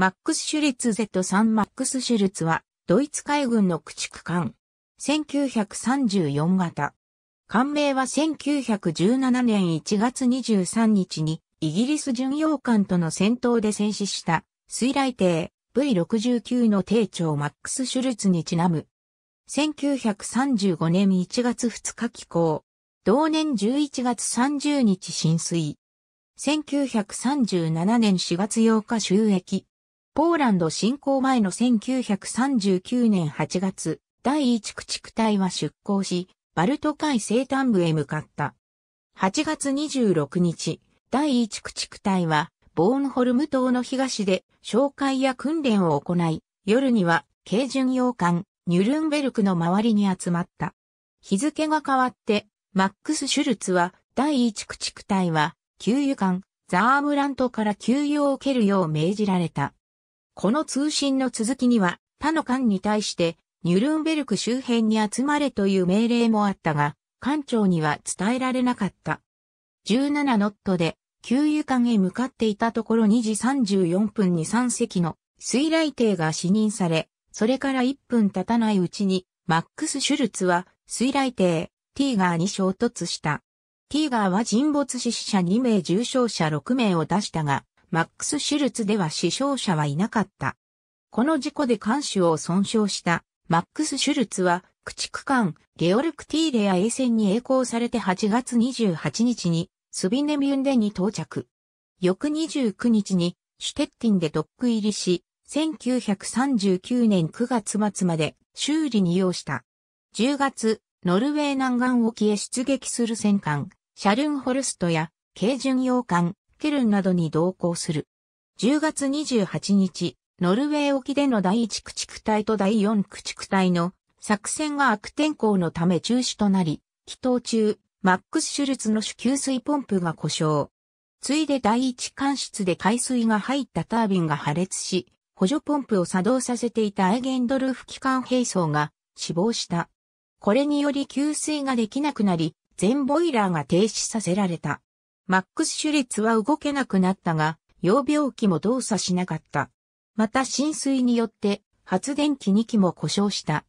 マックス・シュリツ Z3 マックス・シュルツは、ドイツ海軍の駆逐艦。1934型。艦名は1917年1月23日に、イギリス巡洋艦との戦闘で戦死した、水雷艇 V69 の艇長マックス・シュルツにちなむ。1935年1月2日寄港。同年11月30日浸水。1937年4月8日収益。ポーランド侵攻前の1939年8月、第1駆逐隊は出港し、バルト海西端部へ向かった。8月26日、第1駆逐隊は、ボーンホルム島の東で、紹介や訓練を行い、夜には、軽巡洋艦、ニュルンベルクの周りに集まった。日付が変わって、マックス・シュルツは、第1駆逐隊は、給油艦、ザームラントから給油を受けるよう命じられた。この通信の続きには他の艦に対してニュルンベルク周辺に集まれという命令もあったが、艦長には伝えられなかった。17ノットで給油艦へ向かっていたところ2時34分に3隻の水雷艇が死任され、それから1分経たないうちにマックス・シュルツは水雷艇ティーガーに衝突した。ティーガーは沈没死者2名重傷者6名を出したが、マックス・シュルツでは死傷者はいなかった。この事故で艦首を損傷したマックス・シュルツは駆逐艦ゲオルクティーレア衛船に栄光されて8月28日にスビネミュンデに到着。翌29日にシュテッティンでドック入りし、1939年9月末まで修理に要した。10月、ノルウェー南岸沖へ出撃する戦艦、シャルンホルストや、軽巡洋艦、ケルンなどに同行する。10月28日、ノルウェー沖での第1駆逐隊と第4駆逐隊の作戦が悪天候のため中止となり、祈祷中、マックス・シュルツの主給水ポンプが故障。ついで第一管室で海水が入ったタービンが破裂し、補助ポンプを作動させていたアイゲンドルフ機関兵装が死亡した。これにより給水ができなくなり、全ボイラーが停止させられた。マックス・シュリッツは動けなくなったが、要病機も動作しなかった。また浸水によって発電機2機も故障した。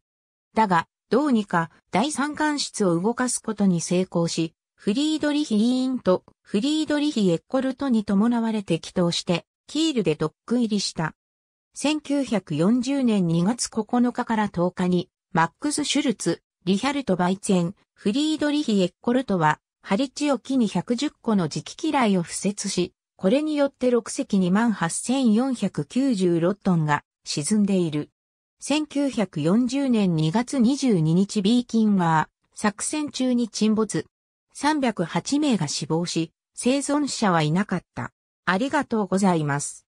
だが、どうにか第三管室を動かすことに成功し、フリードリヒ・リーンとフリードリヒ・エッコルトに伴われて祈祷して、キールでドック入りした。1940年2月9日から10日に、マックス・シュルツ、リヒャルト・バイツェン、フリードリヒ・エッコルトは、ハリチを機に110個の磁気機雷を付設し、これによって6隻28,496トンが沈んでいる。1940年2月22日 B 金は作戦中に沈没。308名が死亡し、生存者はいなかった。ありがとうございます。